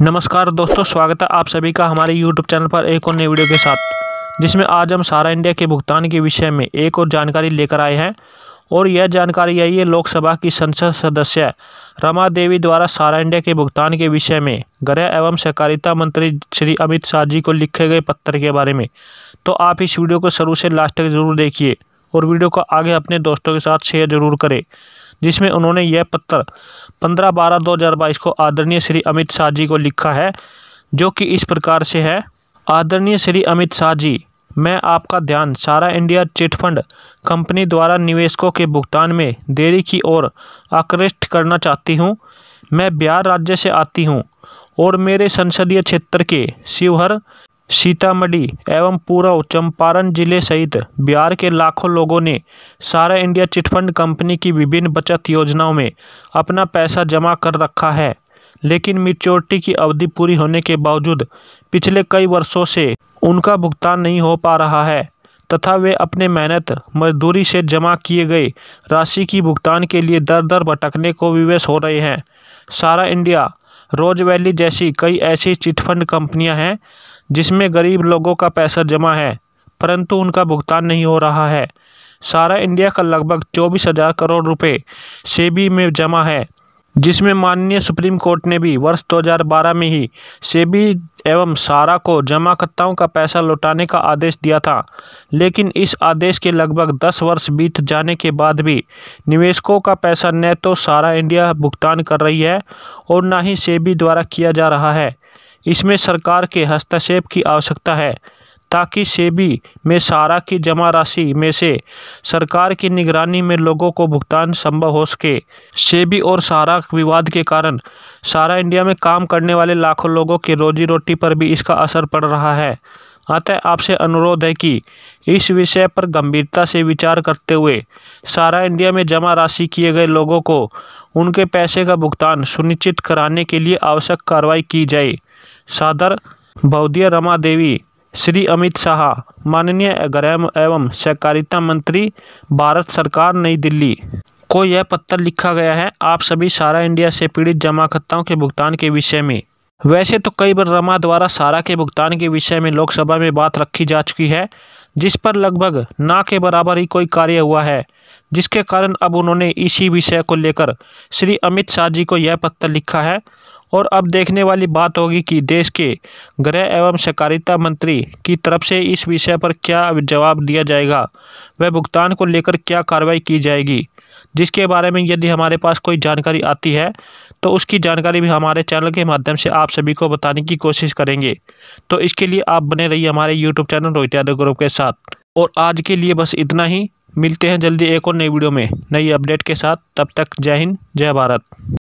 नमस्कार दोस्तों स्वागत है आप सभी का हमारे YouTube चैनल पर एक और नई वीडियो के साथ जिसमें आज हम सारा इंडिया के भुगतान के विषय में एक और जानकारी लेकर आए हैं और यह जानकारी आई है लोकसभा की संसद सदस्य रमा देवी द्वारा सारा इंडिया के भुगतान के विषय में गृह एवं सहकारिता मंत्री श्री अमित शाह जी को लिखे गए पत्र के बारे में तो आप इस वीडियो को शुरू से लास्ट तक ज़रूर देखिए और वीडियो को आगे अपने दोस्तों के साथ शेयर जरूर करें जिसमें उन्होंने यह पत्र पंद्रह बारह दो हज़ार बाईस को आदरणीय श्री अमित शाह जी को लिखा है जो कि इस प्रकार से है आदरणीय श्री अमित शाह जी मैं आपका ध्यान सारा इंडिया चिटफंड कंपनी द्वारा निवेशकों के भुगतान में देरी की ओर आकृष्ट करना चाहती हूँ मैं बिहार राज्य से आती हूँ और मेरे संसदीय क्षेत्र के शिवहर सीतामढ़ी एवं पूर्व चंपारण जिले सहित बिहार के लाखों लोगों ने सारा इंडिया चिटफंड कंपनी की विभिन्न बचत योजनाओं में अपना पैसा जमा कर रखा है लेकिन मेच्योरिटी की अवधि पूरी होने के बावजूद पिछले कई वर्षों से उनका भुगतान नहीं हो पा रहा है तथा वे अपने मेहनत मजदूरी से जमा किए गए राशि की भुगतान के लिए दर दर भटकने को विवेश हो रहे हैं सारा इंडिया रोज वैली जैसी कई ऐसी चिटफंड कंपनियां हैं जिसमें गरीब लोगों का पैसा जमा है परंतु उनका भुगतान नहीं हो रहा है सारा इंडिया का लगभग चौबीस हज़ार करोड़ रुपए सेबी में जमा है जिसमें माननीय सुप्रीम कोर्ट ने भी वर्ष 2012 में ही सेबी एवं सारा को जमाकर्ताओं का पैसा लौटाने का आदेश दिया था लेकिन इस आदेश के लगभग 10 वर्ष बीत जाने के बाद भी निवेशकों का पैसा न तो सारा इंडिया भुगतान कर रही है और ना ही सेबी द्वारा किया जा रहा है इसमें सरकार के हस्तक्षेप की आवश्यकता है ताकि सेबी में सारा की जमा राशि में से सरकार की निगरानी में लोगों को भुगतान संभव हो सके सेबी और सारा विवाद के कारण सारा इंडिया में काम करने वाले लाखों लोगों की रोजी रोटी पर भी इसका असर पड़ रहा है अतः आपसे अनुरोध है कि इस विषय पर गंभीरता से विचार करते हुए सारा इंडिया में जमा राशि किए गए लोगों को उनके पैसे का भुगतान सुनिश्चित कराने के लिए आवश्यक कार्रवाई की जाए सादर बौद्धिया रमा देवी श्री अमित शाह माननीय गृह एवं सहकारिता मंत्री भारत सरकार नई दिल्ली को यह पत्र लिखा गया है आप सभी सारा इंडिया से पीड़ित खत्ताओं के भुगतान के विषय में वैसे तो कई बार रमा द्वारा सारा के भुगतान के विषय में लोकसभा में बात रखी जा चुकी है जिस पर लगभग ना के बराबर ही कोई कार्य हुआ है जिसके कारण अब उन्होंने इसी विषय को लेकर श्री अमित शाह जी को यह पत्र लिखा है और अब देखने वाली बात होगी कि देश के गृह एवं सहकारिता मंत्री की तरफ से इस विषय पर क्या जवाब दिया जाएगा वह भुगतान को लेकर क्या कार्रवाई की जाएगी जिसके बारे में यदि हमारे पास कोई जानकारी आती है तो उसकी जानकारी भी हमारे चैनल के माध्यम से आप सभी को बताने की कोशिश करेंगे तो इसके लिए आप बने रहिए हमारे YouTube channel Rohit Yadav group के साथ और आज के लिए बस इतना ही मिलते हैं जल्दी एक और नई वीडियो में नई अपडेट के साथ तब तक जय हिंद जय भारत